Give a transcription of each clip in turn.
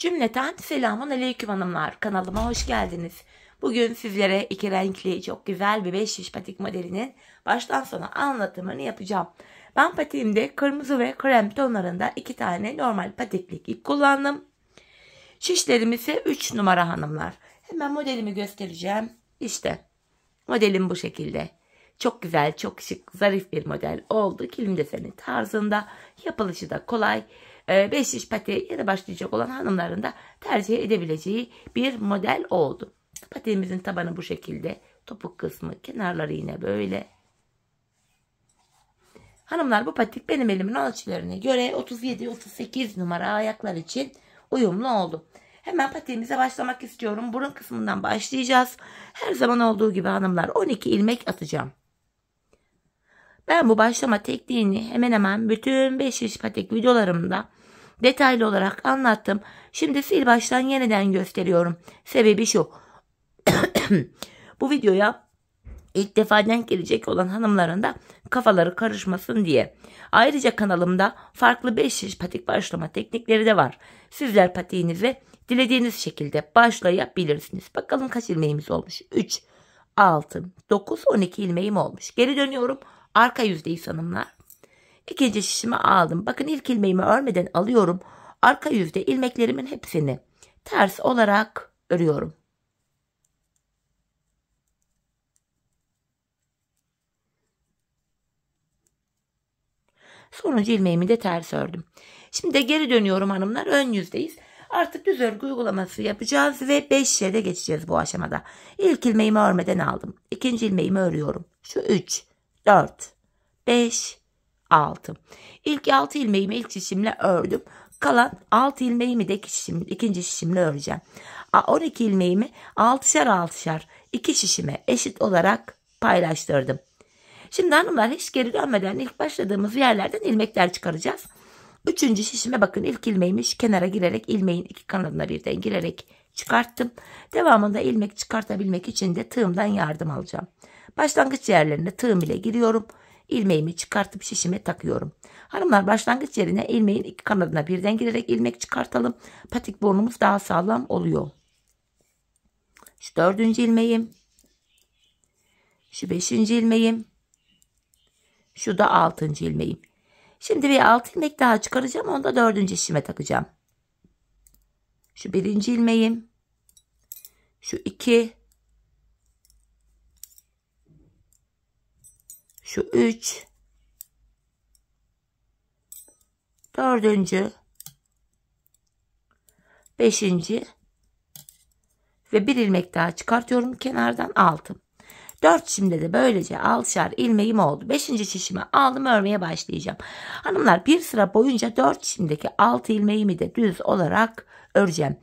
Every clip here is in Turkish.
Cümleten selamun aleyküm hanımlar. Kanalıma hoş geldiniz. Bugün sizlere iki renkli çok güzel bir 5 şiş patik modelinin baştan sona anlatımını yapacağım. Ben patiğimde kırmızı ve krem tonlarında iki tane normal patiklik ip kullandım. Şişlerim ise 3 numara hanımlar. Hemen modelimi göstereceğim. İşte modelim bu şekilde. Çok güzel, çok şık, zarif bir model oldu. Kilimde senin tarzında. Yapılışı da kolay. 5 ee, diş patiye yeni başlayacak olan hanımların da tercih edebileceği bir model oldu. Patiğimizin tabanı bu şekilde. Topuk kısmı, kenarları yine böyle. Hanımlar bu patik benim elimin ölçülerine göre 37-38 numara ayaklar için uyumlu oldu. Hemen patiğimize başlamak istiyorum. Burun kısmından başlayacağız. Her zaman olduğu gibi hanımlar 12 ilmek atacağım. Ben bu başlama tekniğini hemen hemen bütün 5 iş patik videolarımda Detaylı olarak anlattım. Şimdi sil baştan yeniden gösteriyorum. Sebebi şu. Bu videoya ilk defa denk gelecek olan hanımların da kafaları karışmasın diye. Ayrıca kanalımda farklı 5 yaş patik başlama teknikleri de var. Sizler patiğinizi dilediğiniz şekilde başlayabilirsiniz. Bakalım kaç ilmeğimiz olmuş? 3, 6, 9, 12 ilmeğim olmuş. Geri dönüyorum. Arka yüzdeyiz hanımlar. İkinci şişimi aldım. Bakın ilk ilmeğimi örmeden alıyorum. Arka yüzde ilmeklerimin hepsini ters olarak örüyorum. Sonuncu ilmeğimi de ters ördüm. Şimdi de geri dönüyorum hanımlar. Ön yüzdeyiz. Artık düz örgü uygulaması yapacağız ve 5'e de geçeceğiz bu aşamada. İlk ilmeğimi örmeden aldım. İkinci ilmeğimi örüyorum. Şu 3, 4, 5, 6. İlk 6 ilmeğimi ilk şişimle ördüm. Kalan 6 ilmeğimi de şişim, ikinci şişimle öreceğim. 12 ilmeğimi 6'şar 6'şar 2 şişime eşit olarak paylaştırdım. Şimdi hanımlar hiç geri dönmeden ilk başladığımız yerlerden ilmekler çıkaracağız. Üçüncü şişime bakın ilk ilmeğimiz kenara girerek ilmeğin iki kanadına birden girerek çıkarttım. Devamında ilmek çıkartabilmek için de tığımdan yardım alacağım. Başlangıç yerlerine tığım ile giriyorum ilmeğimi çıkartıp şişime takıyorum. Hanımlar başlangıç yerine ilmeğin iki kanadına birden girerek ilmek çıkartalım. Patik burnumuz daha sağlam oluyor. Şu dördüncü ilmeğim. Şu beşinci ilmeğim. Şu da altıncı ilmeğim. Şimdi bir altı ilmek daha çıkaracağım. Onu da dördüncü şişime takacağım. Şu birinci ilmeğim. Şu iki. Şu 3 4. 5. ve bir ilmek daha çıkartıyorum kenardan altım. 4 şimdi de böylece alçar ilmeğim oldu. 5. şişimi aldım örmeye başlayacağım. Hanımlar bir sıra boyunca 4 şimdiki 6 ilmeğimi de düz olarak öreceğim.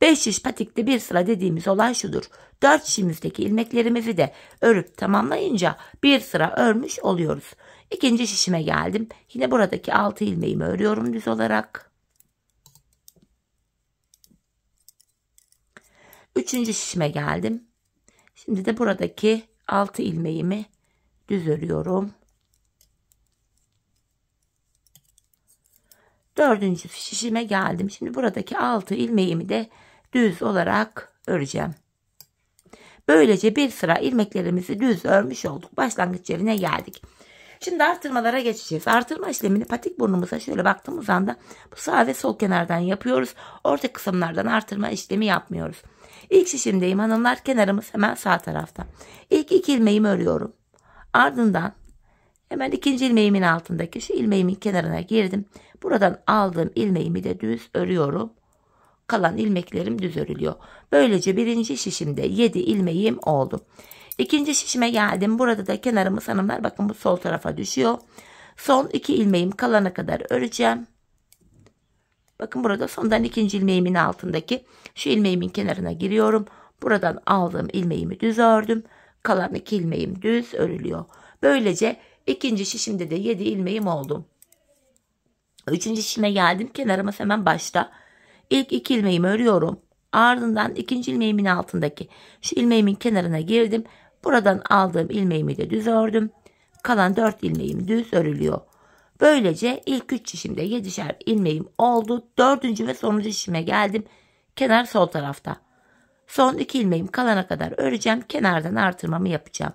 5 şiş patikte bir sıra dediğimiz olan şudur. 4 şişimizdeki ilmeklerimizi de örüp tamamlayınca bir sıra örmüş oluyoruz. İkinci şişime geldim. Yine buradaki 6 ilmeğimi örüyorum düz olarak. Üçüncü şişime geldim. Şimdi de buradaki 6 ilmeğimi düz örüyorum. Dördüncü şişime geldim. Şimdi buradaki 6 ilmeğimi de düz olarak öreceğim. Böylece bir sıra ilmeklerimizi düz örmüş olduk. Başlangıç yerine geldik. Şimdi artırmalara geçeceğiz. Artırma işlemini patik burnumuza şöyle baktığımız anda bu sağ ve sol kenardan yapıyoruz. Orta kısımlardan artırma işlemi yapmıyoruz. İlk şişimdeyim hanımlar. Kenarımız hemen sağ tarafta. İlk iki ilmeğimi örüyorum. Ardından hemen ikinci ilmeğimin altındaki şu ilmeğimin kenarına girdim. Buradan aldığım ilmeğimi de düz örüyorum kalan ilmeklerim düz örülüyor. Böylece birinci şişimde 7 ilmeğim oldu. İkinci şişime geldim. Burada da kenarımız hanımlar bakın bu sol tarafa düşüyor. Son iki ilmeğim kalana kadar öreceğim. Bakın burada sondan ikinci ilmeğimin altındaki şu ilmeğimin kenarına giriyorum. Buradan aldığım ilmeğimi düz ördüm. Kalan iki ilmeğim düz örülüyor. Böylece ikinci şişimde de 7 ilmeğim oldu. Üçüncü şişime geldim. Kenarımız hemen başta. İlk iki ilmeğimi örüyorum. Ardından ikinci ilmeğimin altındaki şu ilmeğimin kenarına girdim. Buradan aldığım ilmeğimi de düz ördüm. Kalan dört ilmeğim düz örülüyor. Böylece ilk üç şişimde yedişer ilmeğim oldu. Dördüncü ve sonuncu şişime geldim. Kenar sol tarafta. Son iki ilmeğim kalana kadar öreceğim. Kenardan artırmamı yapacağım.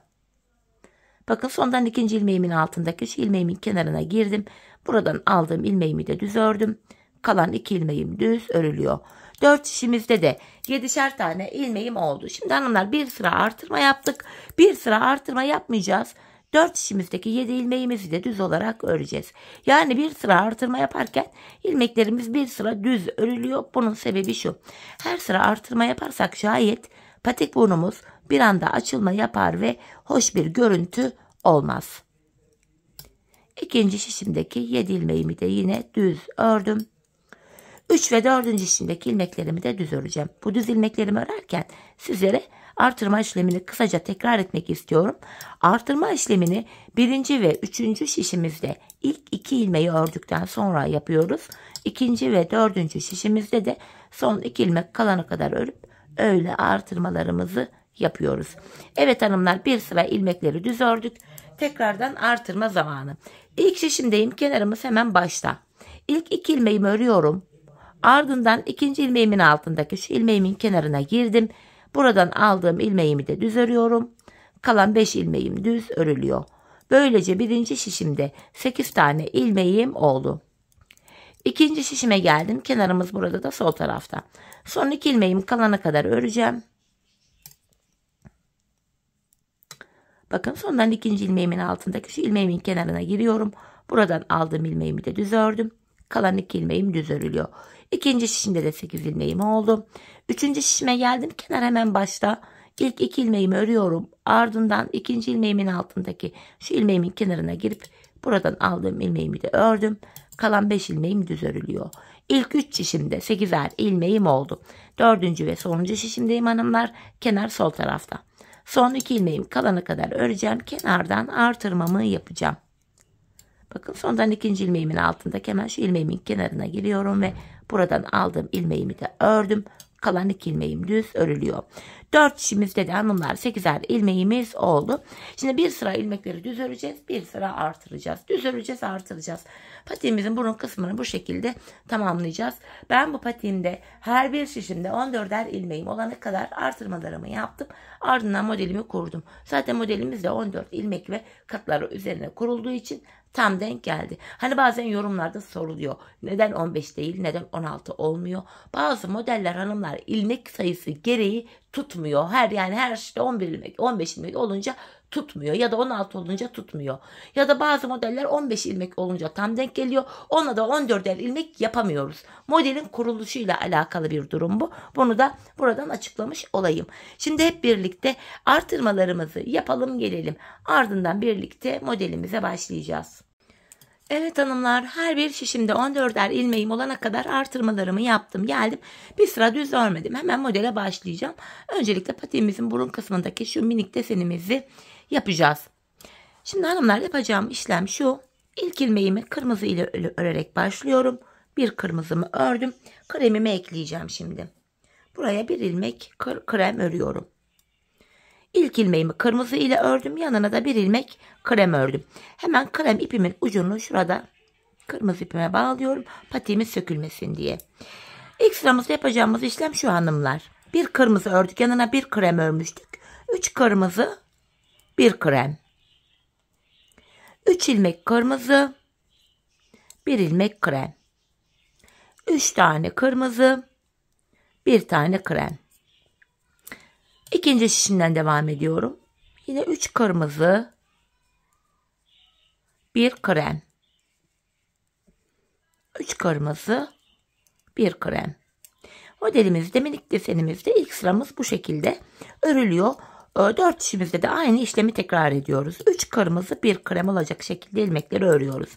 Bakın sondan ikinci ilmeğimin altındaki şu ilmeğimin kenarına girdim. Buradan aldığım ilmeğimi de düz ördüm kalan iki ilmeğim düz örülüyor. 4 şişimizde de 7'şer tane ilmeğim oldu. Şimdi hanımlar bir sıra artırma yaptık. Bir sıra artırma yapmayacağız. 4 şişimizdeki 7 ilmeğimizi de düz olarak öreceğiz. Yani bir sıra artırma yaparken ilmeklerimiz bir sıra düz örülüyor. Bunun sebebi şu. Her sıra artırma yaparsak şayet patik burnumuz bir anda açılma yapar ve hoş bir görüntü olmaz. İkinci şişimdeki 7 ilmeğimi de yine düz ördüm. 3 ve 4. işimdeki ilmeklerimi de düz öreceğim. Bu düz ilmeklerimi örerken sizlere artırma işlemini kısaca tekrar etmek istiyorum. Artırma işlemini birinci ve üçüncü şişimizde ilk iki ilmeği ördükten sonra yapıyoruz. İkinci ve dördüncü şişimizde de son iki ilmek kalana kadar örüp öyle artırmalarımızı yapıyoruz. Evet hanımlar bir sıra ilmekleri düz ördük. Tekrardan artırma zamanı. İlk şişimdeyim kenarımız hemen başta. İlk iki ilmeğimi örüyorum. Ardından ikinci ilmeğimin altındaki şu ilmeğimin kenarına girdim. Buradan aldığım ilmeğimi de düz örüyorum. Kalan 5 ilmeğim düz örülüyor. Böylece birinci şişimde 8 tane ilmeğim oldu. İkinci şişime geldim. Kenarımız burada da sol tarafta. Son iki ilmeğim kalana kadar öreceğim. Bakın sondan ikinci ilmeğimin altındaki şu ilmeğimin kenarına giriyorum. Buradan aldığım ilmeğimi de düz ördüm. Kalan iki ilmeğim düz örülüyor. İkinci şişimde de 8 ilmeğim oldu. Üçüncü şişime geldim. Kenar hemen başta. İlk iki ilmeğimi örüyorum. Ardından ikinci ilmeğimin altındaki şu ilmeğimin kenarına girip buradan aldığım ilmeğimi de ördüm. Kalan 5 ilmeğim düz örülüyor. İlk 3 şişimde 8'er ilmeğim oldu. 4. ve sonuncu şişimdeyim hanımlar. Kenar sol tarafta. Son 2 ilmeğim kalana kadar öreceğim. Kenardan artırmamı yapacağım. Bakın sondan ikinci ilmeğimin altındaki hemen şu ilmeğimin kenarına giriyorum ve buradan aldığım ilmeğimi de ördüm. Kalan iki ilmeğim düz örülüyor. Dört işimizde de hanımlar sekizer ilmeğimiz oldu. Şimdi bir sıra ilmekleri düz öreceğiz. Bir sıra artıracağız. Düz öreceğiz artıracağız. Patiğimizin burun kısmını bu şekilde tamamlayacağız. Ben bu patiğimde her bir şişimde 14'er ilmeğim olana kadar artırmalarımı yaptım. Ardından modelimi kurdum. Zaten modelimiz de 14 ilmek ve katları üzerine kurulduğu için tam denk geldi. Hani bazen yorumlarda soruluyor. Neden 15 değil, neden 16 olmuyor? Bazı modeller hanımlar ilmek sayısı gereği tutmuyor. Her yani her işte 11 ilmek, 15 ilmek olunca tutmuyor ya da 16 olunca tutmuyor. Ya da bazı modeller 15 ilmek olunca tam denk geliyor. Ona da 14 er ilmek yapamıyoruz. Modelin kuruluşuyla alakalı bir durum bu. Bunu da buradan açıklamış olayım. Şimdi hep birlikte artırmalarımızı yapalım gelelim. Ardından birlikte modelimize başlayacağız. Evet hanımlar her bir şişimde 14'er ilmeğim olana kadar artırmalarımı yaptım geldim. Bir sıra düz örmedim. Hemen modele başlayacağım. Öncelikle patiğimizin burun kısmındaki şu minik desenimizi yapacağız. Şimdi hanımlar yapacağım işlem şu. ilk ilmeğimi kırmızı ile örerek başlıyorum. Bir kırmızımı ördüm. Kremimi ekleyeceğim şimdi. Buraya bir ilmek krem örüyorum. İlk ilmeğimi kırmızı ile ördüm. Yanına da bir ilmek krem ördüm. Hemen krem ipimin ucunu şurada kırmızı ipime bağlıyorum. Patiğimiz sökülmesin diye. İlk sıramızda yapacağımız işlem şu hanımlar. Bir kırmızı ördük. Yanına bir krem örmüştük. Üç kırmızı, bir krem. Üç ilmek kırmızı, bir ilmek krem. Üç tane kırmızı, bir tane krem. İkinci şişimden devam ediyorum. Yine 3 kırmızı, bir krem. 3 kırmızı, bir krem. Modelimizde, minik desenimizde ilk sıramız bu şekilde örülüyor. 4 ee, şişimizde de aynı işlemi tekrar ediyoruz. 3 kırmızı bir krem olacak şekilde ilmekleri örüyoruz.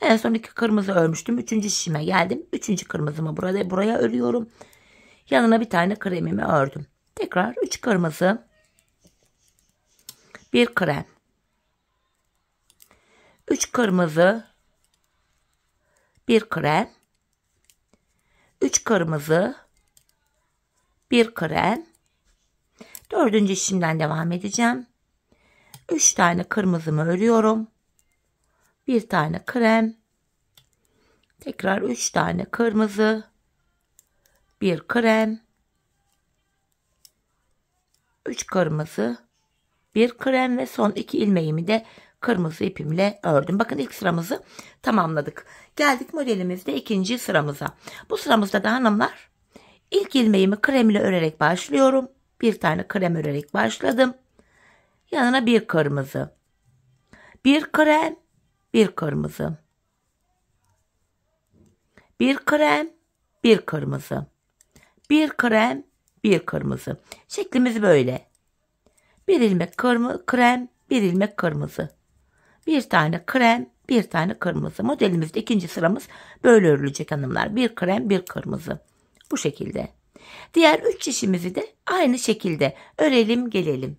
En son 2 kırmızı örmüştüm. 3. şişime geldim. 3. kırmızımı burada buraya örüyorum. Yanına bir tane kremimi ördüm. Tekrar 3 kırmızı, bir krem. 3 kırmızı, bir krem. 3 kırmızı, bir krem. Dördüncü işimden devam edeceğim. 3 tane kırmızımı örüyorum. bir tane krem. Tekrar 3 tane kırmızı. bir krem. 3 kırmızı, bir krem ve son 2 ilmeğimi de kırmızı ipimle ördüm. Bakın ilk sıramızı tamamladık. Geldik modelimizde ikinci sıramıza. Bu sıramızda da hanımlar ilk ilmeğimi krem ile örerek başlıyorum. Bir tane krem örerek başladım. Yanına bir kırmızı. Bir krem, bir kırmızı. Bir krem, bir kırmızı. Bir krem, bir kırmızı. Şeklimiz böyle. Bir ilmek kırmızı, krem, bir ilmek kırmızı. Bir tane krem, bir tane kırmızı. Modelimizde ikinci sıramız böyle örülecek hanımlar. Bir krem, bir kırmızı. Bu şekilde. Diğer üç şişimizi de aynı şekilde örelim gelelim.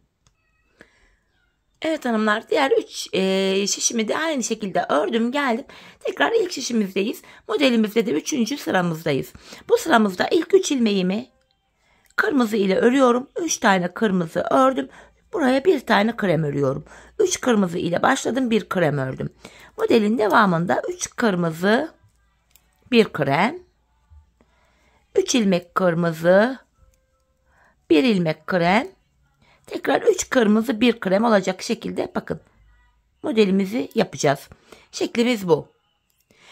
Evet hanımlar diğer 3 e, şişimi de aynı şekilde ördüm geldim. Tekrar ilk şişimizdeyiz. Modelimizde de 3. sıramızdayız. Bu sıramızda ilk 3 ilmeğimi Kırmızı ile örüyorum. 3 tane kırmızı ördüm. Buraya bir tane krem örüyorum. 3 kırmızı ile başladım. Bir krem ördüm. Modelin devamında 3 kırmızı bir krem. 3 ilmek kırmızı. 1 ilmek krem. Tekrar 3 kırmızı bir krem olacak şekilde bakın modelimizi yapacağız. Şeklimiz bu.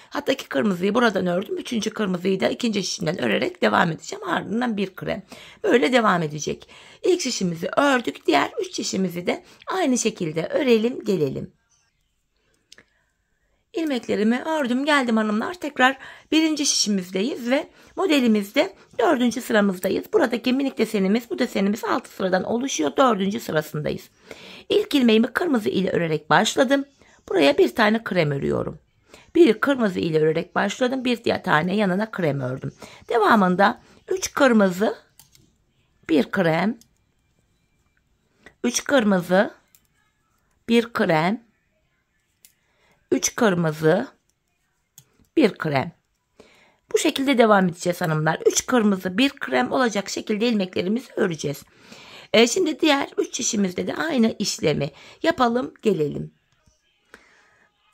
Hatta iki kırmızıyı buradan ördüm. Üçüncü kırmızıyı da ikinci şişimden örerek devam edeceğim. Ardından bir krem. Böyle devam edecek. İlk şişimizi ördük. Diğer üç şişimizi de aynı şekilde örelim gelelim. İlmeklerimi ördüm geldim hanımlar tekrar birinci şişimizdeyiz ve modelimizde dördüncü sıramızdayız. Buradaki minik desenimiz bu desenimiz altı sıradan oluşuyor dördüncü sırasındayız. İlk ilmeğimi kırmızı ile örerek başladım. Buraya bir tane krem örüyorum. Bir kırmızı ile örerek başladım. Bir diğer tane yanına krem ördüm. Devamında 3 kırmızı, bir krem, 3 kırmızı, bir krem, 3 kırmızı, bir krem. Bu şekilde devam edeceğiz hanımlar. 3 kırmızı, bir krem olacak şekilde ilmeklerimizi öreceğiz. E, şimdi diğer 3 işimizde de aynı işlemi yapalım, gelelim.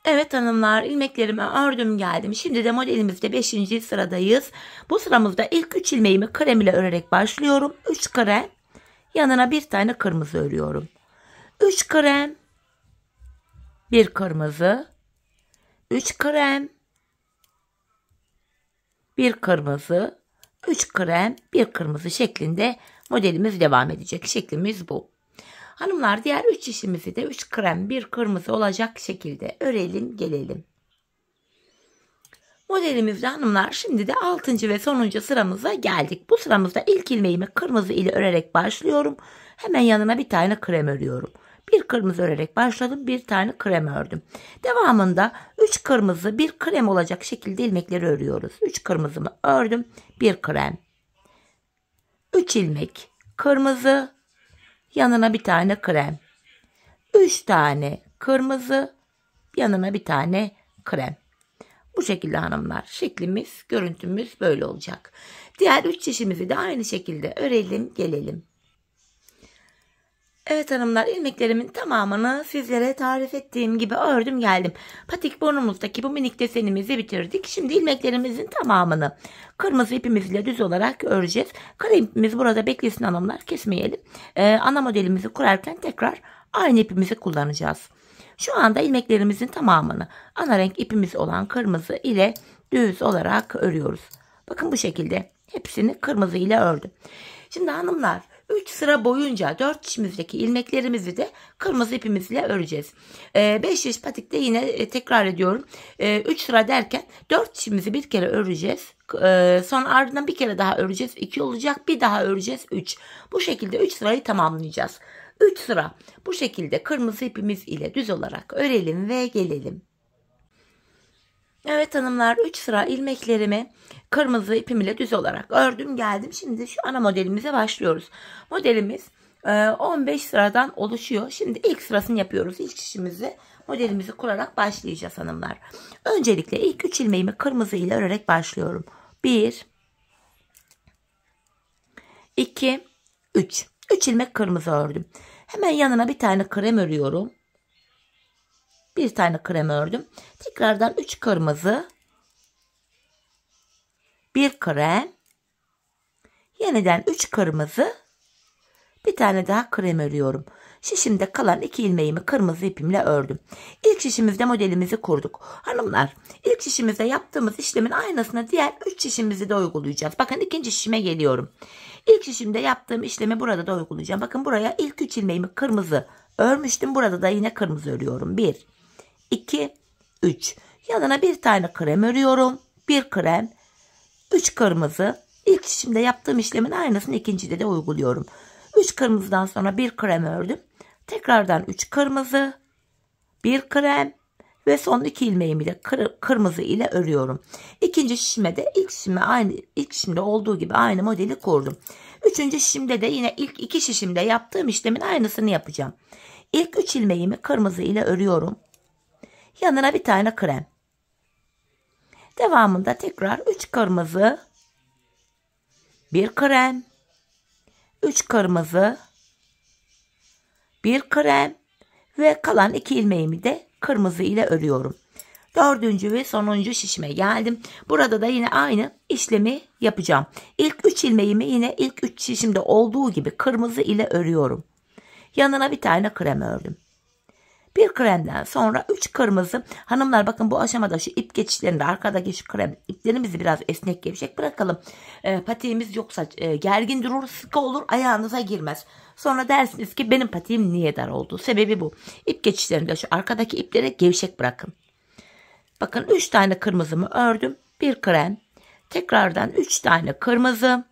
Evet hanımlar ilmeklerime ördüm geldim. Şimdi de modelimizde 5. sıradayız. Bu sıramızda ilk 3 ilmeğimi krem ile örerek başlıyorum. 3 krem yanına bir tane kırmızı örüyorum. 3 krem bir kırmızı 3 krem bir kırmızı 3 krem bir kırmızı şeklinde modelimiz devam edecek. Şeklimiz bu. Hanımlar diğer üç işimizi de üç krem bir kırmızı olacak şekilde örelim gelelim. Modelimizde hanımlar şimdi de 6. ve sonuncu sıramıza geldik. Bu sıramızda ilk ilmeğimi kırmızı ile örerek başlıyorum. Hemen yanına bir tane krem örüyorum. Bir kırmızı örerek başladım, bir tane krem ördüm. Devamında 3 kırmızı, bir krem olacak şekilde ilmekleri örüyoruz. 3 kırmızımı ördüm, bir krem. 3 ilmek kırmızı, yanına bir tane krem. 3 tane kırmızı yanına bir tane krem. Bu şekilde hanımlar şeklimiz görüntümüz böyle olacak. Diğer 3 çeşimizi de aynı şekilde örelim gelelim. Evet hanımlar ilmeklerimin tamamını sizlere tarif ettiğim gibi ördüm geldim. Patik burnumuzdaki bu minik desenimizi bitirdik. Şimdi ilmeklerimizin tamamını kırmızı ipimizle düz olarak öreceğiz. Kara ipimiz burada beklesin hanımlar kesmeyelim. Ee, ana modelimizi kurarken tekrar aynı ipimizi kullanacağız. Şu anda ilmeklerimizin tamamını ana renk ipimiz olan kırmızı ile düz olarak örüyoruz. Bakın bu şekilde hepsini kırmızı ile ördüm. Şimdi hanımlar 3 sıra boyunca 4 dişimizdeki ilmeklerimizi de kırmızı ipimizle öreceğiz. 5 ee, diş patikte yine e, tekrar ediyorum. 3 ee, sıra derken 4 dişimizi bir kere öreceğiz. Ee, sonra ardından bir kere daha öreceğiz. 2 olacak. Bir daha öreceğiz. 3. Bu şekilde 3 sırayı tamamlayacağız. 3 sıra bu şekilde kırmızı ipimiz ile düz olarak örelim ve gelelim. Evet hanımlar 3 sıra ilmeklerimi kırmızı ipim ile düz olarak ördüm geldim. Şimdi şu ana modelimize başlıyoruz. Modelimiz 15 e, sıradan oluşuyor. Şimdi ilk sırasını yapıyoruz. İlk işimizi modelimizi kurarak başlayacağız hanımlar. Öncelikle ilk 3 ilmeğimi kırmızı ile örerek başlıyorum. 1 2 3 3 ilmek kırmızı ördüm. Hemen yanına bir tane krem örüyorum bir tane krem ördüm. Tekrardan 3 kırmızı bir krem yeniden 3 kırmızı bir tane daha krem örüyorum. Şişimde kalan iki ilmeğimi kırmızı ipimle ördüm. İlk şişimizde modelimizi kurduk. Hanımlar ilk şişimizde yaptığımız işlemin aynısını diğer üç şişimizi de uygulayacağız. Bakın ikinci şişime geliyorum. İlk şişimde yaptığım işlemi burada da uygulayacağım. Bakın buraya ilk üç ilmeğimi kırmızı örmüştüm. Burada da yine kırmızı örüyorum. Bir, 2, 3. Yanına bir tane krem örüyorum. Bir krem, 3 kırmızı. İlk işimde yaptığım işlemin aynısını ikincide de uyguluyorum. 3 kırmızıdan sonra bir krem ördüm. Tekrardan 3 kırmızı, bir krem ve son iki ilmeğimi de kır, kırmızı ile örüyorum. İkinci şişime de ilk şişime aynı ilk şişimde olduğu gibi aynı modeli kurdum. Üçüncü şişimde de yine ilk iki şişimde yaptığım işlemin aynısını yapacağım. İlk üç ilmeğimi kırmızı ile örüyorum. Yanına bir tane krem. Devamında tekrar 3 kırmızı, bir krem, 3 kırmızı, bir krem ve kalan 2 ilmeğimi de kırmızı ile örüyorum. Dördüncü ve sonuncu şişime geldim. Burada da yine aynı işlemi yapacağım. İlk 3 ilmeğimi yine ilk 3 şişimde olduğu gibi kırmızı ile örüyorum. Yanına bir tane krem ördüm. Bir kremden sonra 3 kırmızı hanımlar bakın bu aşamada şu ip geçişlerinde arkadaki şu krem iplerimizi biraz esnek gevşek bırakalım. E, patiğimiz yoksa e, gergin durur sıkı olur ayağınıza girmez. Sonra dersiniz ki benim patiğim niye dar oldu? Sebebi bu. İp geçişlerinde şu arkadaki ipleri gevşek bırakın. Bakın 3 tane kırmızımı ördüm. Bir krem. Tekrardan 3 tane kırmızı.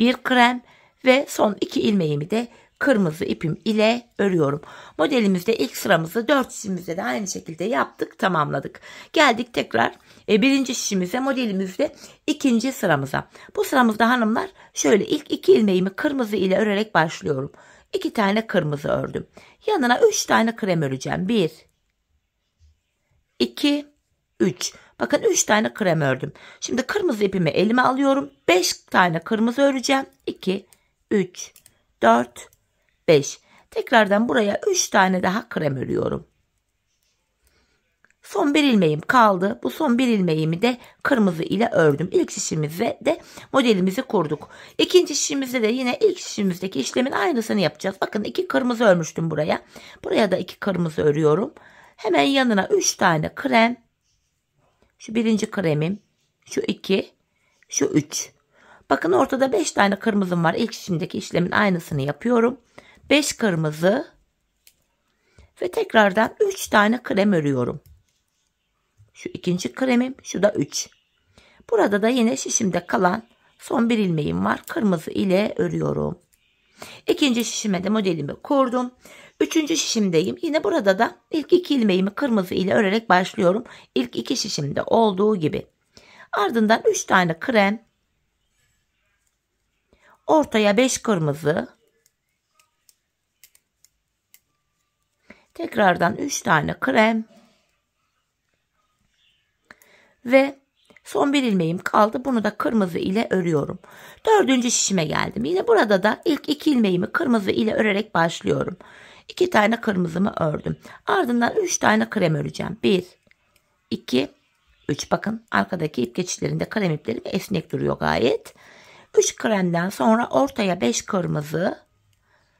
Bir krem ve son 2 ilmeğimi de kırmızı ipim ile örüyorum. Modelimizde ilk sıramızı 4 şişimizde de aynı şekilde yaptık tamamladık. Geldik tekrar e, birinci şişimize modelimizde ikinci sıramıza. Bu sıramızda hanımlar şöyle ilk iki ilmeğimi kırmızı ile örerek başlıyorum. 2 tane kırmızı ördüm. Yanına 3 tane krem öreceğim. 1 2 3 Bakın 3 tane krem ördüm. Şimdi kırmızı ipimi elime alıyorum. 5 tane kırmızı öreceğim. 2 3 4 5. Tekrardan buraya 3 tane daha krem örüyorum. Son bir ilmeğim kaldı. Bu son bir ilmeğimi de kırmızı ile ördüm. İlk şişimizde de modelimizi kurduk. İkinci şişimizde de yine ilk şişimizdeki işlemin aynısını yapacağız. Bakın iki kırmızı örmüştüm buraya. Buraya da iki kırmızı örüyorum. Hemen yanına üç tane krem. Şu birinci kremim. Şu iki. Şu üç. Bakın ortada beş tane kırmızım var. İlk şişimdeki işlemin aynısını yapıyorum. 5 kırmızı ve tekrardan 3 tane krem örüyorum. Şu ikinci kremim, şu da 3. Burada da yine şişimde kalan son bir ilmeğim var. Kırmızı ile örüyorum. İkinci şişime de modelimi kurdum. Üçüncü şişimdeyim. Yine burada da ilk iki ilmeğimi kırmızı ile örerek başlıyorum. İlk iki şişimde olduğu gibi. Ardından 3 tane krem. Ortaya 5 kırmızı. Tekrardan 3 tane krem ve son bir ilmeğim kaldı. Bunu da kırmızı ile örüyorum. Dördüncü şişime geldim. Yine burada da ilk iki ilmeğimi kırmızı ile örerek başlıyorum. İki tane kırmızımı ördüm. Ardından üç tane krem öreceğim. Bir, iki, üç. Bakın arkadaki ip geçişlerinde krem ipleri esnek duruyor gayet. Üç kremden sonra ortaya beş kırmızı.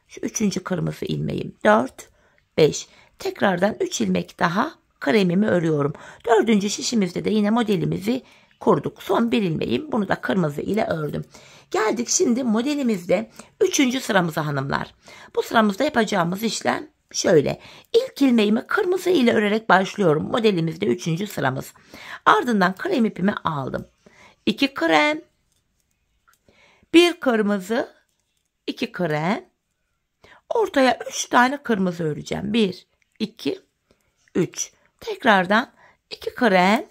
Şu üçüncü kırmızı ilmeğim. Dört, 5. Tekrardan 3 ilmek daha kremimi örüyorum. 4. şişimizde de yine modelimizi kurduk. Son bir ilmeğim bunu da kırmızı ile ördüm. Geldik şimdi modelimizde 3. sıramıza hanımlar. Bu sıramızda yapacağımız işlem şöyle. İlk ilmeğimi kırmızı ile örerek başlıyorum. Modelimizde 3. sıramız. Ardından krem ipimi aldım. 2 krem, 1 kırmızı, 2 krem, Ortaya 3 tane kırmızı öreceğim. 1, 2, 3. Tekrardan 2 krem,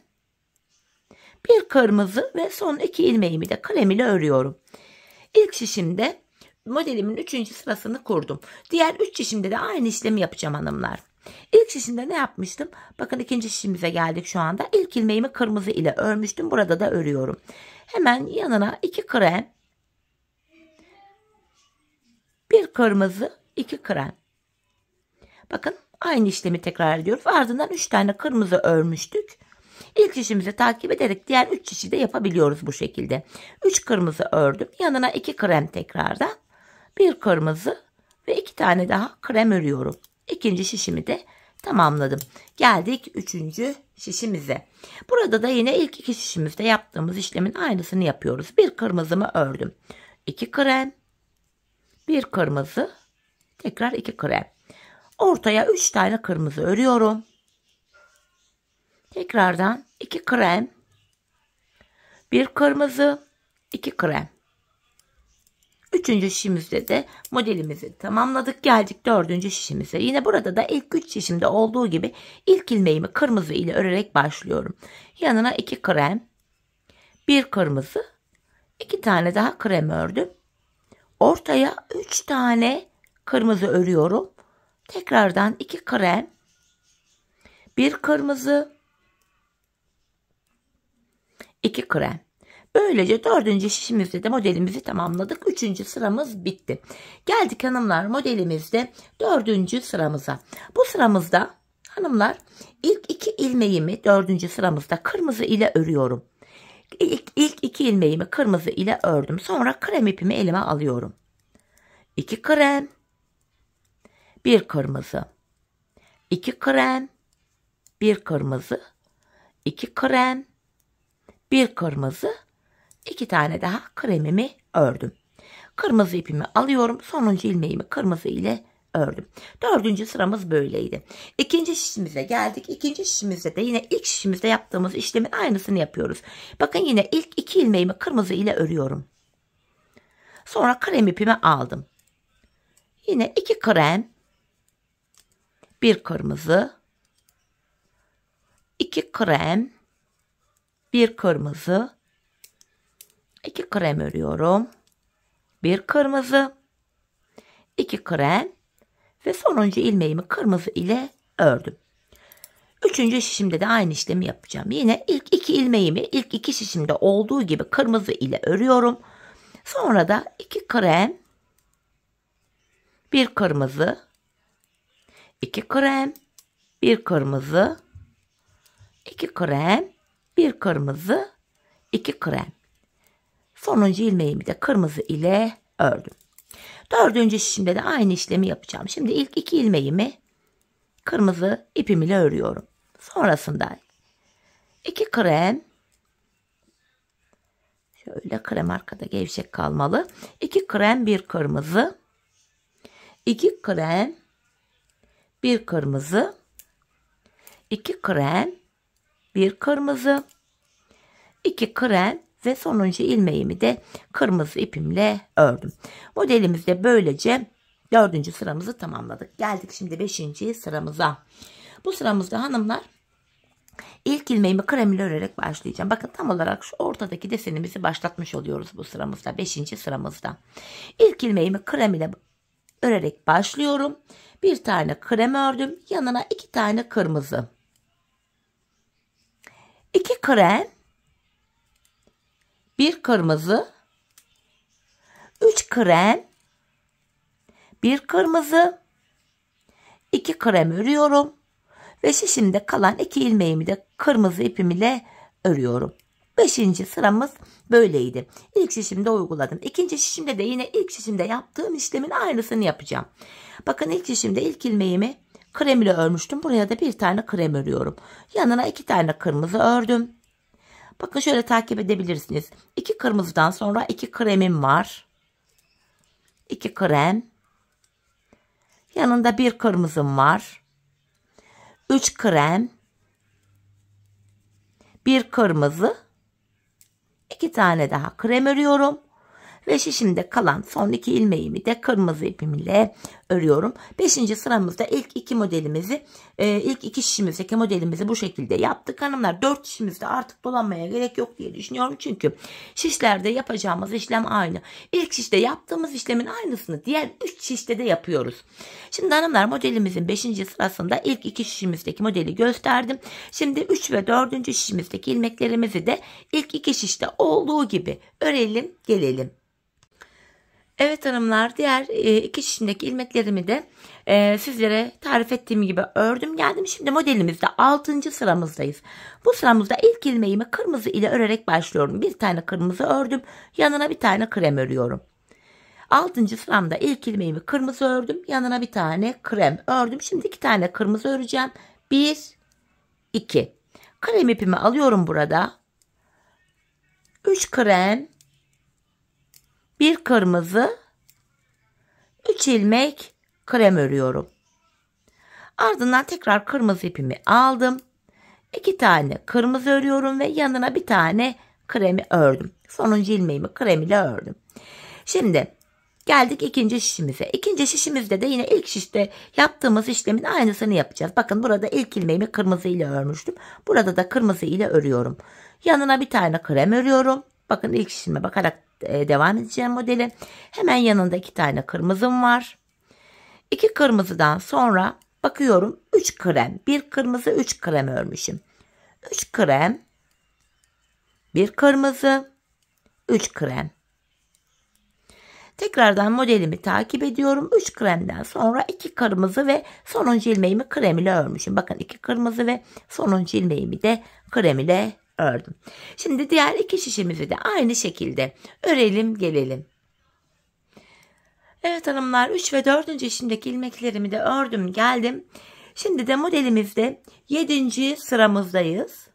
1 kırmızı ve son 2 ilmeğimi de kalem ile örüyorum. İlk şişimde modelimin 3. sırasını kurdum. Diğer 3 şişimde de aynı işlemi yapacağım hanımlar. İlk şişimde ne yapmıştım? Bakın ikinci şişimize geldik şu anda. İlk ilmeğimi kırmızı ile örmüştüm. Burada da örüyorum. Hemen yanına 2 krem, bir kırmızı 2 krem. Bakın aynı işlemi tekrar ediyoruz. Ardından 3 tane kırmızı örmüştük. İlk işimizi takip ederek diğer 3 işi de yapabiliyoruz bu şekilde. 3 kırmızı ördüm. Yanına 2 krem tekrardan. 1 kırmızı ve 2 tane daha krem örüyorum. İkinci şişimi de tamamladım. Geldik üçüncü şişimize. Burada da yine ilk iki şişimizde yaptığımız işlemin aynısını yapıyoruz. Bir kırmızımı ördüm. 2 krem, bir kırmızı Tekrar 2 krem. Ortaya 3 tane kırmızı örüyorum. Tekrardan 2 krem. 1 kırmızı, 2 krem. Üçüncü şişimizde de modelimizi tamamladık. Geldik dördüncü şişimize. Yine burada da ilk üç şişimde olduğu gibi ilk ilmeğimi kırmızı ile örerek başlıyorum. Yanına iki krem, bir kırmızı, iki tane daha krem ördüm. Ortaya üç tane kırmızı örüyorum. Tekrardan iki krem, bir kırmızı, iki krem. Böylece dördüncü şişimizde de modelimizi tamamladık. Üçüncü sıramız bitti. Geldik hanımlar modelimizde dördüncü sıramıza. Bu sıramızda hanımlar ilk iki ilmeğimi dördüncü sıramızda kırmızı ile örüyorum. İlk, ilk iki ilmeğimi kırmızı ile ördüm. Sonra krem ipimi elime alıyorum. İki krem bir kırmızı, iki krem, bir kırmızı, iki krem, bir kırmızı, iki tane daha kremimi ördüm. Kırmızı ipimi alıyorum. Sonuncu ilmeğimi kırmızı ile ördüm. Dördüncü sıramız böyleydi. İkinci şişimize geldik. İkinci şişimizde de yine ilk şişimizde yaptığımız işlemin aynısını yapıyoruz. Bakın yine ilk iki ilmeğimi kırmızı ile örüyorum. Sonra krem ipimi aldım. Yine iki krem, bir kırmızı, iki krem, bir kırmızı, iki krem örüyorum. Bir kırmızı, iki krem ve sonuncu ilmeğimi kırmızı ile ördüm. Üçüncü şişimde de aynı işlemi yapacağım. Yine ilk iki ilmeğimi ilk iki şişimde olduğu gibi kırmızı ile örüyorum. Sonra da iki krem, bir kırmızı, 2 krem, 1 kırmızı, 2 krem, 1 kırmızı, 2 krem. Sonuncu ilmeğimi de kırmızı ile ördüm. Dördüncü şişimde de aynı işlemi yapacağım. Şimdi ilk iki ilmeğimi kırmızı ipim ile örüyorum. Sonrasında 2 krem, şöyle krem arkada gevşek kalmalı. 2 krem, 1 kırmızı, 2 krem, bir kırmızı, iki krem, bir kırmızı, iki krem ve sonuncu ilmeğimi de kırmızı ipimle ördüm. Modelimizde böylece dördüncü sıramızı tamamladık. Geldik şimdi beşinci sıramıza. Bu sıramızda hanımlar ilk ilmeğimi krem ile örerek başlayacağım. Bakın tam olarak şu ortadaki desenimizi başlatmış oluyoruz bu sıramızda. Beşinci sıramızda. İlk ilmeğimi krem ile örerek başlıyorum. Bir tane krem ördüm. Yanına iki tane kırmızı. İki krem. Bir kırmızı. Üç krem. Bir kırmızı. iki krem örüyorum. Ve şişimde kalan iki ilmeğimi de kırmızı ipim ile örüyorum. Beşinci sıramız böyleydi. İlk şişimde uyguladım. İkinci şişimde de yine ilk şişimde yaptığım işlemin aynısını yapacağım. Bakın ilk şişimde ilk ilmeğimi krem ile örmüştüm. Buraya da bir tane krem örüyorum. Yanına iki tane kırmızı ördüm. Bakın şöyle takip edebilirsiniz. İki kırmızıdan sonra iki kremim var. İki krem. Yanında bir kırmızım var. Üç krem. Bir kırmızı iki tane daha krem örüyorum. Ve şişimde kalan son iki ilmeğimi de kırmızı ipimle örüyorum. Beşinci sıramızda ilk iki modelimizi, e, ilk iki şişimizdeki modelimizi bu şekilde yaptık. Hanımlar dört şişimizde artık dolanmaya gerek yok diye düşünüyorum. Çünkü şişlerde yapacağımız işlem aynı. İlk şişte yaptığımız işlemin aynısını diğer üç şişte de yapıyoruz. Şimdi hanımlar modelimizin beşinci sırasında ilk iki şişimizdeki modeli gösterdim. Şimdi üç ve dördüncü şişimizdeki ilmeklerimizi de ilk iki şişte olduğu gibi örelim gelelim. Evet hanımlar diğer e, iki şişindeki ilmeklerimi de e, sizlere tarif ettiğim gibi ördüm geldim. Şimdi modelimizde 6. sıramızdayız. Bu sıramızda ilk ilmeğimi kırmızı ile örerek başlıyorum. Bir tane kırmızı ördüm yanına bir tane krem örüyorum. 6. sıramda ilk ilmeğimi kırmızı ördüm yanına bir tane krem ördüm. Şimdi iki tane kırmızı öreceğim. 1, 2. Krem ipimi alıyorum burada. 3 krem bir kırmızı, üç ilmek krem örüyorum. Ardından tekrar kırmızı ipimi aldım. iki tane kırmızı örüyorum ve yanına bir tane kremi ördüm. Sonuncu ilmeğimi krem ile ördüm. Şimdi geldik ikinci şişimize. İkinci şişimizde de yine ilk şişte yaptığımız işlemin aynısını yapacağız. Bakın burada ilk ilmeğimi kırmızı ile örmüştüm. Burada da kırmızı ile örüyorum. Yanına bir tane krem örüyorum. Bakın ilk şişime bakarak e, devam edeceğim modeli. Hemen yanında iki tane kırmızım var. İki kırmızıdan sonra bakıyorum 3 krem. Bir kırmızı 3 krem örmüşüm. 3 krem. Bir kırmızı. 3 krem. Tekrardan modelimi takip ediyorum. 3 kremden sonra 2 kırmızı ve sonuncu ilmeğimi krem ile örmüşüm. Bakın 2 kırmızı ve sonuncu ilmeğimi de krem ile ördüm. Şimdi diğer iki şişimizi de aynı şekilde örelim gelelim. Evet hanımlar 3 ve 4. işimdeki ilmeklerimi de ördüm geldim. Şimdi de modelimizde 7. sıramızdayız.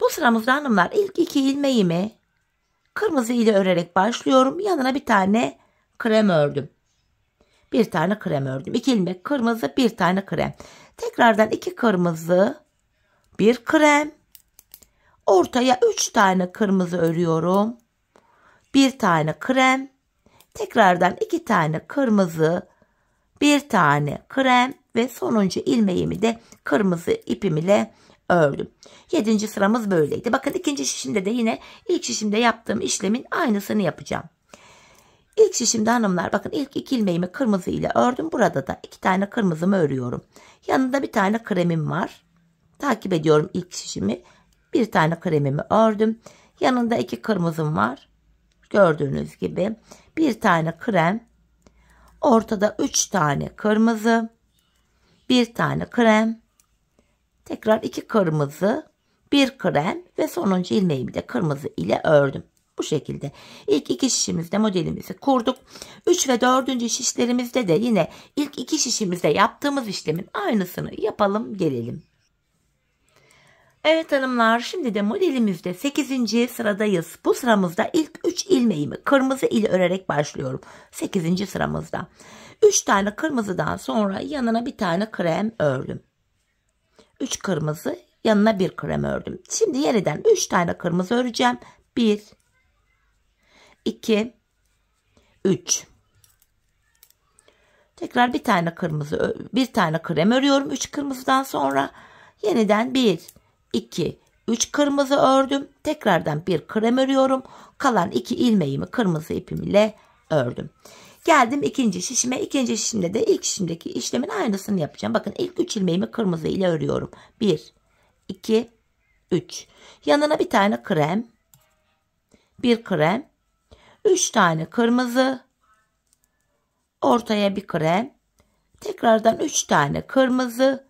Bu sıramızda hanımlar ilk iki ilmeğimi kırmızı ile örerek başlıyorum. Yanına bir tane krem ördüm. Bir tane krem ördüm. İki ilmek kırmızı bir tane krem. Tekrardan iki kırmızı bir krem. Ortaya 3 tane kırmızı örüyorum. 1 tane krem. Tekrardan 2 tane kırmızı, 1 tane krem ve sonuncu ilmeğimi de kırmızı ipim ile ördüm. 7. sıramız böyleydi. Bakın ikinci şişimde de yine ilk şişimde yaptığım işlemin aynısını yapacağım. İlk şişimde hanımlar bakın ilk iki ilmeğimi kırmızı ile ördüm. Burada da iki tane kırmızımı örüyorum. Yanında bir tane kremim var takip ediyorum ilk şişimi. Bir tane kremimi ördüm. Yanında iki kırmızım var. Gördüğünüz gibi bir tane krem. Ortada üç tane kırmızı. Bir tane krem. Tekrar iki kırmızı. Bir krem ve sonuncu ilmeğimi de kırmızı ile ördüm. Bu şekilde ilk iki şişimizde modelimizi kurduk. Üç ve dördüncü şişlerimizde de yine ilk iki şişimizde yaptığımız işlemin aynısını yapalım gelelim. Evet hanımlar şimdi de modelimizde 8. sıradayız. Bu sıramızda ilk 3 ilmeğimi kırmızı ile örerek başlıyorum. 8. sıramızda. 3 tane kırmızıdan sonra yanına bir tane krem ördüm. 3 kırmızı yanına bir krem ördüm. Şimdi yeniden 3 tane kırmızı öreceğim. 1 2 3 Tekrar bir tane kırmızı bir tane krem örüyorum 3 kırmızıdan sonra yeniden 1 2, 3 kırmızı ördüm. Tekrardan bir krem örüyorum. Kalan 2 ilmeğimi kırmızı ipim ile ördüm. Geldim ikinci şişime. İkinci şişimde de ilk şişimdeki işlemin aynısını yapacağım. Bakın ilk 3 ilmeğimi kırmızı ile örüyorum. 1, 2, 3. Yanına bir tane krem. Bir krem. 3 tane kırmızı. Ortaya bir krem. Tekrardan 3 tane kırmızı.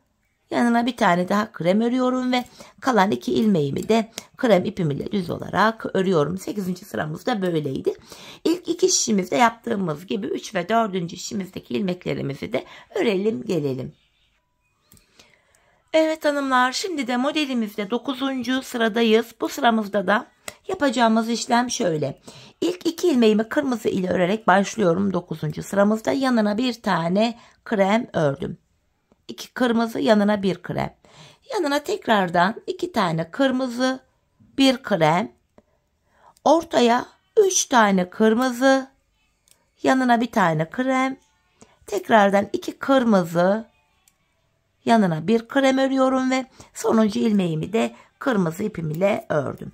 Yanına bir tane daha krem örüyorum ve kalan iki ilmeğimi de krem ipim ile düz olarak örüyorum. 8. sıramız da böyleydi. İlk iki şişimizde yaptığımız gibi 3 ve 4. şişimizdeki ilmeklerimizi de örelim gelelim. Evet hanımlar şimdi de modelimizde 9. sıradayız. Bu sıramızda da yapacağımız işlem şöyle. İlk iki ilmeğimi kırmızı ile örerek başlıyorum 9. sıramızda. Yanına bir tane krem ördüm. 2 kırmızı yanına bir krem. Yanına tekrardan iki tane kırmızı bir krem. Ortaya üç tane kırmızı yanına bir tane krem. Tekrardan iki kırmızı yanına bir krem örüyorum ve sonuncu ilmeğimi de kırmızı ipim ile ördüm.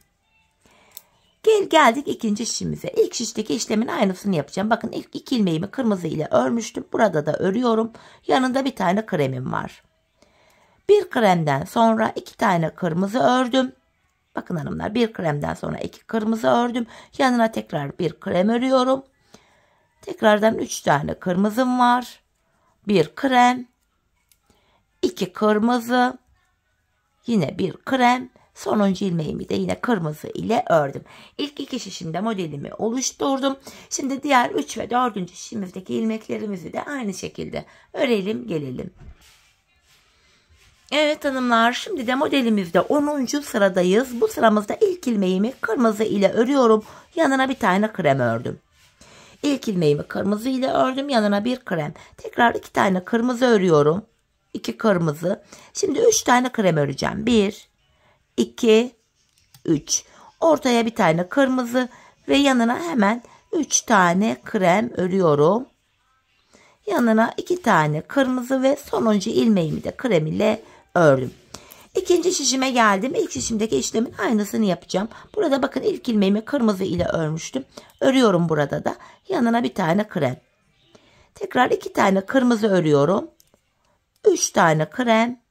Gel geldik ikinci şişimize. İlk şişteki işlemin aynısını yapacağım. Bakın ilk iki ilmeğimi kırmızı ile örmüştüm. Burada da örüyorum. Yanında bir tane kremim var. Bir kremden sonra iki tane kırmızı ördüm. Bakın hanımlar bir kremden sonra iki kırmızı ördüm. Yanına tekrar bir krem örüyorum. Tekrardan üç tane kırmızım var. Bir krem. iki kırmızı. Yine bir krem. Sonuncu ilmeğimi de yine kırmızı ile ördüm. İlk iki şişimde modelimi oluşturdum. Şimdi diğer 3 ve 4. şişimizdeki ilmeklerimizi de aynı şekilde örelim gelelim. Evet hanımlar şimdi de modelimizde 10. sıradayız. Bu sıramızda ilk ilmeğimi kırmızı ile örüyorum. Yanına bir tane krem ördüm. İlk ilmeğimi kırmızı ile ördüm. Yanına bir krem. Tekrar iki tane kırmızı örüyorum. 2 kırmızı. Şimdi 3 tane krem öreceğim. 1 2, 3. Ortaya bir tane kırmızı ve yanına hemen 3 tane krem örüyorum. Yanına 2 tane kırmızı ve sonuncu ilmeğimi de krem ile ördüm. İkinci şişime geldim. İlk şişimdeki işlemin aynısını yapacağım. Burada bakın ilk ilmeğimi kırmızı ile örmüştüm. Örüyorum burada da. Yanına bir tane krem. Tekrar iki tane kırmızı örüyorum. Üç tane krem.